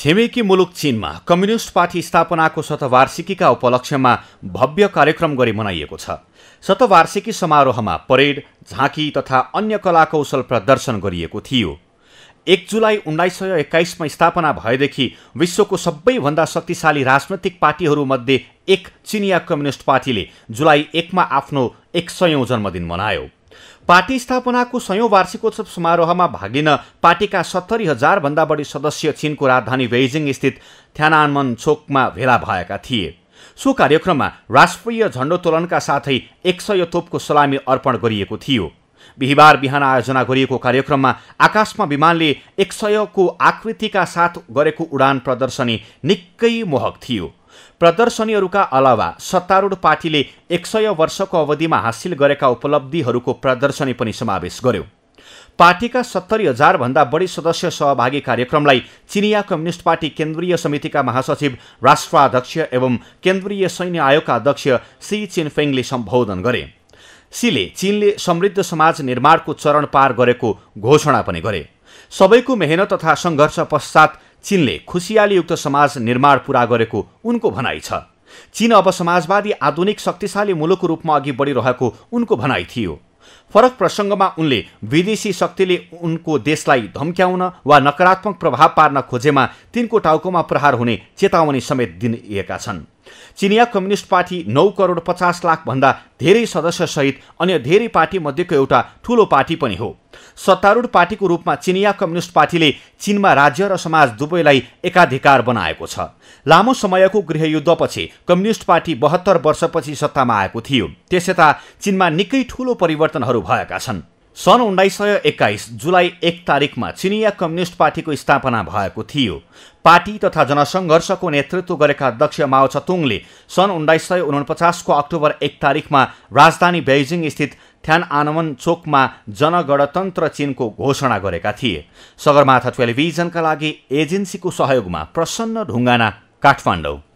छिमेकी मुलुक चीनमा कम्युनिस्ट पार्टी स्थापनाको शतवार्षिकीका उपलक्ष्यमा भव्य कार्यक्रम गरी मनाइएको छ शतवार्षिकी समारोहमा परेड झाँकी तथा अन्य कला कौशल प्रदर्शन गरिएको थियो एक जुलाई उन्नाइस सय एक्काइसमा स्थापना भएदेखि विश्वको सबैभन्दा शक्तिशाली राजनैतिक पार्टीहरूमध्ये एक चिनिया कम्युनिस्ट पार्टीले जुलाई एकमा आफ्नो एक सयौँ जन्मदिन मनायो पार्टी स्थापनाको सयौं वार्षिकोत्सव समारोहमा भाग लिन पार्टीका सत्तरी हजारभन्दा बढी सदस्य चीनको राजधानी बेजिङ स्थित थ्यानानमन चोकमा भेला भएका थिए सो कार्यक्रममा राष्ट्रिय झण्डोत्तोलनका साथै एक सय तोपको सलामी अर्पण गरिएको थियो बिहिबार बिहान आयोजना गरिएको कार्यक्रममा आकाशमा विमानले एक सयको आकृतिका साथ गरेको उडान प्रदर्शनी निकै मोहक थियो प्रदर्शनीहरूका अलावा सत्तारूढ पार्टीले एक सय वर्षको अवधिमा हासिल गरेका उपलब्धिहरूको प्रदर्शनी पनि समावेश गर्यो पार्टीका सत्तरी हजारभन्दा बढी सदस्य सहभागी कार्यक्रमलाई चिनिया कम्युनिस्ट पार्टी केन्द्रीय समितिका महासचिव राष्ट्राध्यक्ष एवं केन्द्रीय सैन्य आयोगका अध्यक्ष सी चिनफेङले सम्बोधन गरे सीले चीनले समृद्ध समाज निर्माणको चरण पार गरेको घोषणा पनि गरे सबैको मेहनत तथा सङ्घर्ष पश्चात चीनले खुसियालीयुक्त समाज निर्माण पूरा गरेको उनको भनाइ छ चीन अब समाजवादी आधुनिक शक्तिशाली मुलुकको रूपमा अघि बढिरहेको उनको भनाइ थियो फरक प्रसङ्गमा उनले विदेशी शक्तिले उनको देशलाई धम्क्याउन वा नकारात्मक प्रभाव पार्न खोजेमा तिनको टाउकोमा प्रहार हुने चेतावनी समेत दिइएका छन् चिनिया कम्युनिस्ट पार्टी नौ करोड पचास लाखभन्दा धेरै सदस्यसहित अन्य धेरै पार्टी मध्येको एउटा ठूलो पार्टी पनि हो सत्तारूढ पार्टीको रूपमा चिनिया कम्युनिस्ट पार्टीले चीनमा राज्य र समाज दुवैलाई एकाधिकार बनाएको छ लामो समयको गृहयुद्धपछि कम्युनिस्ट पार्टी बहत्तर वर्षपछि सत्तामा आएको थियो त्यसयता चीनमा निकै ठूलो परिवर्तनहरू भएका छन् सन् उन्नाइस सय एक्काइस जुलाई एक तारिकमा चिनिया कम्युनिस्ट पार्टीको स्थापना भएको थियो पार्टी तथा जनसङ्घर्षको नेतृत्व गरेका अध्यक्ष माओचतुङले सन् उन्नाइस सय उनपचासको अक्टोबर एक तारिकमा राजधानी बेजिङ स्थित थ्यान आनमन चोकमा जनगणतन्त्र चिनको घोषणा गरेका थिए सगरमाथा टेलिभिजनका लागि एजेन्सीको सहयोगमा प्रसन्न ढुङ्गाना काठमाडौँ